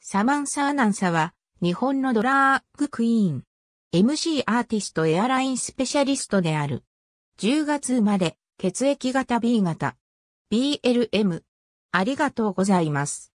サマンサ・アナンサは、日本のドラッグクイーン。MC アーティストエアラインスペシャリストである。10月生まれ、血液型 B 型。BLM。ありがとうございます。